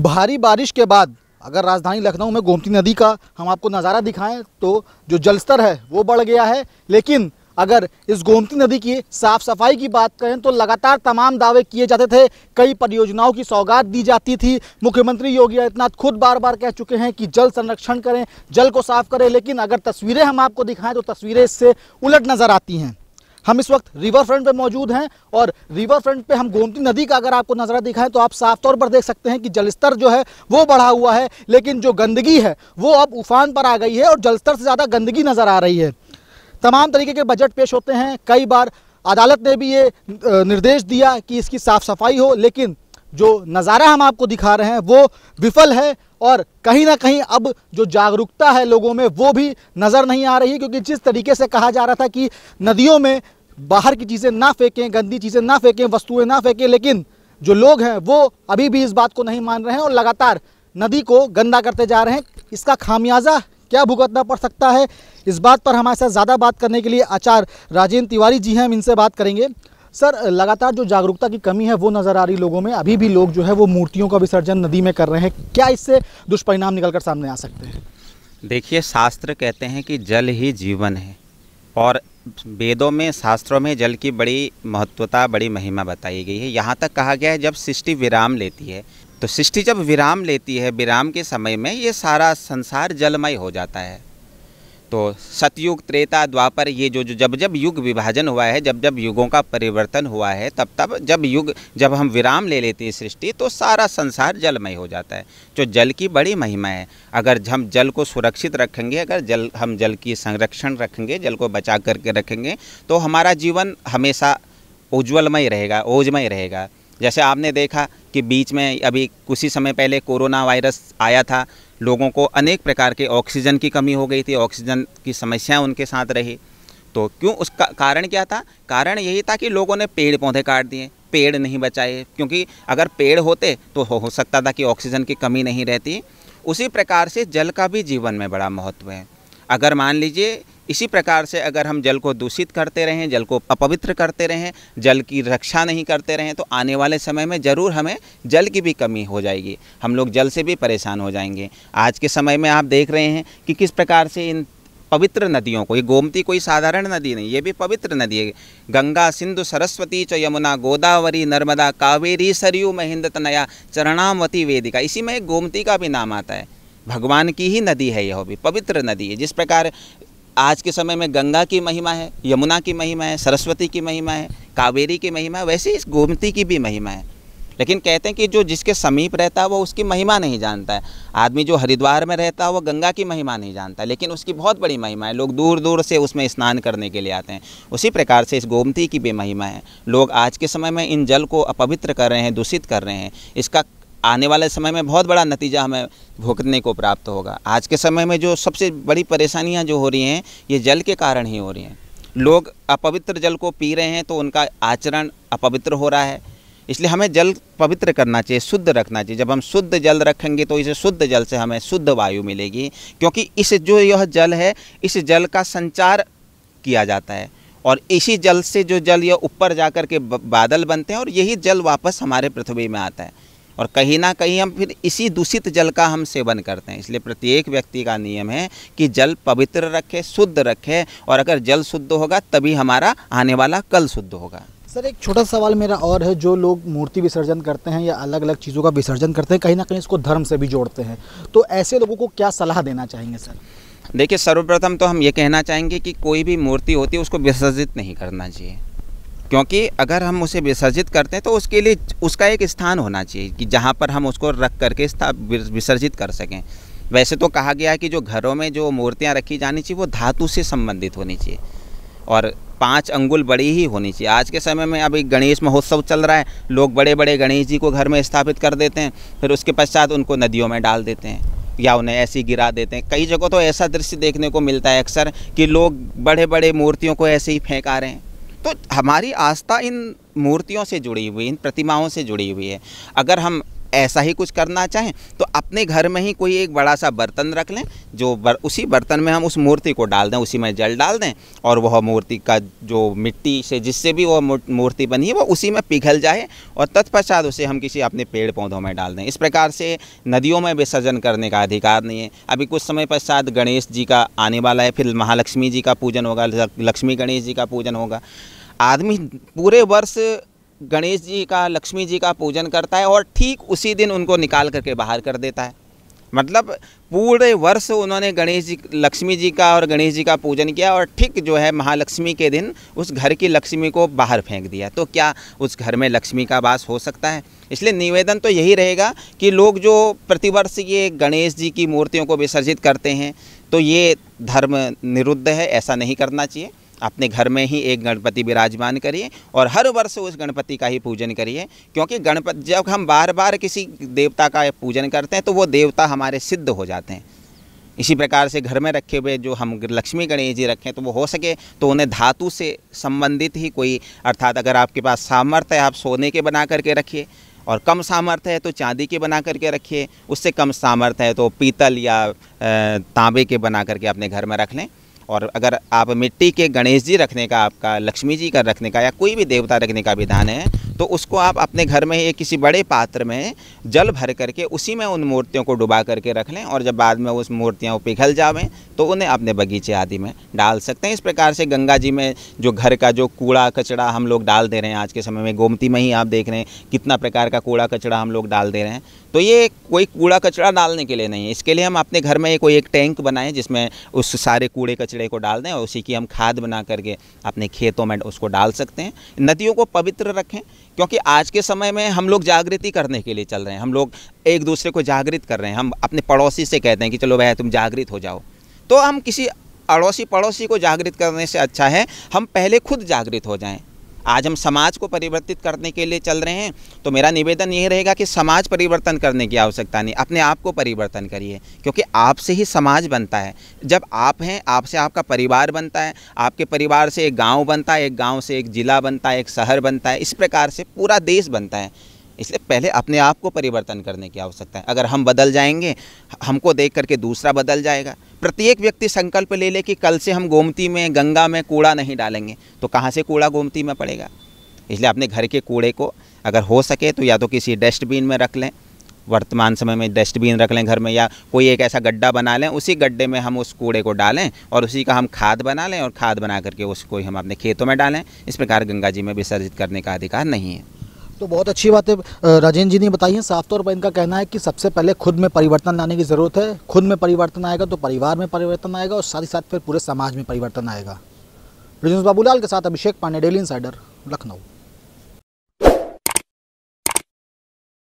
भारी बारिश के बाद अगर राजधानी लखनऊ में गोमती नदी का हम आपको नज़ारा दिखाएं तो जो जलस्तर है वो बढ़ गया है लेकिन अगर इस गोमती नदी की साफ सफाई की बात करें तो लगातार तमाम दावे किए जाते थे कई परियोजनाओं की सौगात दी जाती थी मुख्यमंत्री योगी आदित्यनाथ खुद बार बार कह चुके हैं कि जल संरक्षण करें जल को साफ करें लेकिन अगर तस्वीरें हम आपको दिखाएं तो तस्वीरें इससे उलट नज़र आती हैं हम इस वक्त रिवर फ्रंट पर मौजूद हैं और रिवर फ्रंट पे हम गोमती नदी का अगर आपको नज़ारा दिखाएं तो आप साफ तौर पर देख सकते हैं कि जलस्तर जो है वो बढ़ा हुआ है लेकिन जो गंदगी है वो अब उफान पर आ गई है और जलस्तर से ज़्यादा गंदगी नज़र आ रही है तमाम तरीके के बजट पेश होते हैं कई बार अदालत ने भी ये निर्देश दिया कि इसकी साफ़ सफाई हो लेकिन जो नज़ारा हम आपको दिखा रहे हैं वो विफल है और कहीं ना कहीं अब जो जागरूकता है लोगों में वो भी नज़र नहीं आ रही क्योंकि जिस तरीके से कहा जा रहा था कि नदियों में बाहर की चीज़ें ना फेंकें गंदी चीज़ें ना फेंकें वस्तुएं ना फेंकें लेकिन जो लोग हैं वो अभी भी इस बात को नहीं मान रहे हैं और लगातार नदी को गंदा करते जा रहे हैं इसका खामियाजा क्या भुगतना पड़ सकता है इस बात पर हमारे साथ ज़्यादा बात करने के लिए आचार्य राजेंद्र तिवारी जी हैं हम इनसे बात करेंगे सर लगातार जो जागरूकता की कमी है वो नज़र आ रही लोगों में अभी भी लोग जो है वो मूर्तियों का विसर्जन नदी में कर रहे हैं क्या इससे दुष्परिणाम निकल कर सामने आ सकते हैं देखिए शास्त्र कहते हैं कि जल ही जीवन है और वेदों में शास्त्रों में जल की बड़ी महत्वता बड़ी महिमा बताई गई है यहाँ तक कहा गया है जब सृष्टि विराम लेती है तो सृष्टि जब विराम लेती है विराम के समय में ये सारा संसार जलमय हो जाता है तो सतयुग त्रेता द्वापर ये जो जो जब जब युग विभाजन हुआ है जब जब युगों का परिवर्तन हुआ है तब तब जब युग जब हम विराम ले लेते हैं सृष्टि तो सारा संसार जलमय हो जाता है जो जल की बड़ी महिमा है अगर हम जल को सुरक्षित रखेंगे अगर जल हम जल की संरक्षण रखेंगे जल को बचा करके रखेंगे तो हमारा जीवन हमेशा उज्ज्वलमय रहेगा ओजमय रहेगा जैसे आपने देखा कि बीच में अभी कुछ ही समय पहले कोरोना वायरस आया था लोगों को अनेक प्रकार के ऑक्सीजन की कमी हो गई थी ऑक्सीजन की समस्याएं उनके साथ रही तो क्यों उसका कारण क्या था कारण यही था कि लोगों ने पेड़ पौधे काट दिए पेड़ नहीं बचाए क्योंकि अगर पेड़ होते तो हो, हो सकता था कि ऑक्सीजन की कमी नहीं रहती उसी प्रकार से जल का भी जीवन में बड़ा महत्व है अगर मान लीजिए इसी प्रकार से अगर हम जल को दूषित करते रहें जल को अपवित्र करते रहें जल की रक्षा नहीं करते रहें तो आने वाले समय में ज़रूर हमें जल की भी कमी हो जाएगी हम लोग जल से भी परेशान हो जाएंगे आज के समय में आप देख रहे हैं कि किस प्रकार से इन पवित्र नदियों को ये गोमती कोई साधारण नदी नहीं ये भी पवित्र नदी है गंगा सिंधु सरस्वती च यमुना गोदावरी नर्मदा कावेरी सरयू महिंद तनया चरणामवती वेदिका इसी में गोमती का भी नाम आता है भगवान की ही नदी है यह भी पवित्र नदी है जिस प्रकार आज के समय में गंगा की महिमा है यमुना की महिमा है सरस्वती की महिमा है कावेरी की महिमा है वैसे इस गोमती की भी महिमा है लेकिन कहते हैं कि जो जिसके समीप रहता है वो उसकी महिमा नहीं जानता है आदमी जो हरिद्वार में रहता है वो गंगा की महिमा नहीं जानता लेकिन उसकी बहुत बड़ी महिमा है लोग दूर दूर से उसमें स्नान करने के लिए आते हैं उसी प्रकार से इस गोमती की भी महिमा है लोग आज के समय में इन जल को अपवित्र कर रहे हैं दूषित कर रहे हैं इसका आने वाले समय में बहुत बड़ा नतीजा हमें भुगतने को प्राप्त होगा आज के समय में जो सबसे बड़ी परेशानियाँ जो हो रही हैं ये जल के कारण ही हो रही हैं लोग अपवित्र जल को पी रहे हैं तो उनका आचरण अपवित्र हो रहा है इसलिए हमें जल पवित्र करना चाहिए शुद्ध रखना चाहिए जब हम शुद्ध जल रखेंगे तो इसे शुद्ध जल से हमें शुद्ध वायु मिलेगी क्योंकि इस जो यह जल है इस जल का संचार किया जाता है और इसी जल से जो जल यह ऊपर जा कर के बादल बनते हैं और यही जल वापस हमारे पृथ्वी में आता है और कहीं ना कहीं हम फिर इसी दूषित जल का हम सेवन करते हैं इसलिए प्रत्येक व्यक्ति का नियम है कि जल पवित्र रखे शुद्ध रखे और अगर जल शुद्ध होगा तभी हमारा आने वाला कल शुद्ध होगा सर एक छोटा सवाल मेरा और है जो लोग मूर्ति विसर्जन करते हैं या अलग अलग चीज़ों का विसर्जन करते हैं कहीं ना कहीं इसको धर्म से भी जोड़ते हैं तो ऐसे लोगों को क्या सलाह देना चाहेंगे सर देखिए सर्वप्रथम तो हम ये कहना चाहेंगे कि कोई भी मूर्ति होती है उसको विसर्जित नहीं करना चाहिए क्योंकि अगर हम उसे विसर्जित करते हैं तो उसके लिए उसका एक स्थान होना चाहिए कि जहाँ पर हम उसको रख करके विसर्जित कर सकें वैसे तो कहा गया है कि जो घरों में जो मूर्तियाँ रखी जानी चाहिए वो धातु से संबंधित होनी चाहिए और पाँच अंगुल बड़ी ही होनी चाहिए आज के समय में अभी गणेश महोत्सव चल रहा है लोग बड़े बड़े गणेश जी को घर में स्थापित कर देते हैं फिर उसके पश्चात उनको नदियों में डाल देते हैं या उन्हें ऐसे ही गिरा देते हैं कई जगह तो ऐसा दृश्य देखने को मिलता है अक्सर कि लोग बड़े बड़े मूर्तियों को ऐसे ही फेंका रहे हैं तो हमारी आस्था इन मूर्तियों से जुड़ी हुई इन प्रतिमाओं से जुड़ी हुई है अगर हम ऐसा ही कुछ करना चाहें तो अपने घर में ही कोई एक बड़ा सा बर्तन रख लें जो बर, उसी बर्तन में हम उस मूर्ति को डाल दें उसी में जल डाल दें और वह मूर्ति का जो मिट्टी से जिससे भी वह मूर्ति बनी है वह उसी में पिघल जाए और तत्पश्चात उसे हम किसी अपने पेड़ पौधों में डाल दें इस प्रकार से नदियों में विसर्जन करने का अधिकार नहीं है अभी कुछ समय पश्चात गणेश जी का आने वाला है फिर महालक्ष्मी जी का पूजन होगा लक्ष्मी गणेश जी का पूजन होगा आदमी पूरे वर्ष गणेश जी का लक्ष्मी जी का पूजन करता है और ठीक उसी दिन उनको निकाल करके बाहर कर देता है मतलब पूरे वर्ष उन्होंने गणेश जी लक्ष्मी जी का और गणेश जी का पूजन किया और ठीक जो है महालक्ष्मी के दिन उस घर की लक्ष्मी को बाहर फेंक दिया तो क्या उस घर में लक्ष्मी का वास हो सकता है इसलिए निवेदन तो यही रहेगा कि लोग जो प्रतिवर्ष ये गणेश जी की मूर्तियों को विसर्जित करते हैं तो ये धर्म निरुद्ध है ऐसा नहीं करना चाहिए अपने घर में ही एक गणपति विराजमान करिए और हर वर्ष उस गणपति का ही पूजन करिए क्योंकि गणपति जब हम बार बार किसी देवता का पूजन करते हैं तो वो देवता हमारे सिद्ध हो जाते हैं इसी प्रकार से घर में रखे हुए जो हम लक्ष्मी गणेश जी रखें तो वो हो सके तो उन्हें धातु से संबंधित ही कोई अर्थात अगर आपके पास सामर्थ्य है आप सोने के बना करके रखिए और कम सामर्थ्य है तो चांदी के बना करके रखिए उससे कम सामर्थ्य है तो पीतल या तांबे के बना करके अपने घर में रख लें और अगर आप मिट्टी के गणेश जी रखने का आपका लक्ष्मी जी का रखने का या कोई भी देवता रखने का विधान है तो उसको आप अपने घर में ही किसी बड़े पात्र में जल भर करके उसी में उन मूर्तियों को डुबा करके रख लें और जब बाद में उस मूर्तियाँ पिघल जावें तो उन्हें अपने बगीचे आदि में डाल सकते हैं इस प्रकार से गंगा जी में जो घर का जो कूड़ा कचड़ा हम लोग डाल दे रहे हैं आज के समय में गोमती में ही आप देख रहे हैं कितना प्रकार का कूड़ा कचड़ा हम लोग डाल दे रहे हैं तो ये कोई कूड़ा कचड़ा डालने के लिए नहीं है इसके लिए हम अपने घर में कोई एक टैंक बनाएं जिसमें उस सारे कूड़े कचड़े को डाल दें और उसी की हम खाद बना करके अपने खेतों में उसको डाल सकते हैं नदियों को पवित्र रखें क्योंकि आज के समय में हम लोग जागृति करने के लिए चल रहे हैं हम लोग एक दूसरे को जागृत कर रहे हैं हम अपने पड़ोसी से कहते हैं कि चलो भैया तुम जागृत हो जाओ तो हम किसी अड़ोसी पड़ोसी को जागृत करने से अच्छा है हम पहले खुद जागृत हो जाएं आज हम समाज को परिवर्तित करने के लिए चल रहे हैं तो मेरा निवेदन यही रहेगा कि समाज परिवर्तन करने की आवश्यकता नहीं अपने आप को परिवर्तन करिए क्योंकि आपसे ही समाज बनता है जब आप हैं आपसे आपका परिवार बनता है आपके परिवार से एक गांव बनता है एक गांव से एक ज़िला बनता है एक शहर बनता है इस प्रकार से पूरा देश बनता है इसलिए पहले अपने आप को परिवर्तन करने की आवश्यकता है अगर हम बदल जाएंगे हमको देख करके दूसरा बदल जाएगा प्रत्येक व्यक्ति संकल्प ले ले कि कल से हम गोमती में गंगा में कूड़ा नहीं डालेंगे तो कहाँ से कूड़ा गोमती में पड़ेगा इसलिए अपने घर के कूड़े को अगर हो सके तो या तो किसी डस्टबिन में रख लें वर्तमान समय में डस्टबिन रख लें घर में या कोई एक ऐसा गड्ढा बना लें उसी गड्ढे में हम उस कूड़े को डालें और उसी का हम खाद बना लें और खाद बना करके उसको हम अपने खेतों में डालें इस प्रकार गंगा जी में विसर्जित करने का अधिकार नहीं है तो बहुत अच्छी बात है राजेंद्र जी ने बताई है साफ तौर पर इनका कहना है कि सबसे पहले खुद में परिवर्तन लाने की ज़रूरत है खुद में परिवर्तन आएगा तो परिवार में परिवर्तन आएगा और साथ ही साथ फिर पूरे समाज में परिवर्तन आएगा रजेंद्र बाबूलाल के साथ अभिषेक पांडे डेली इंसाइडर लखनऊ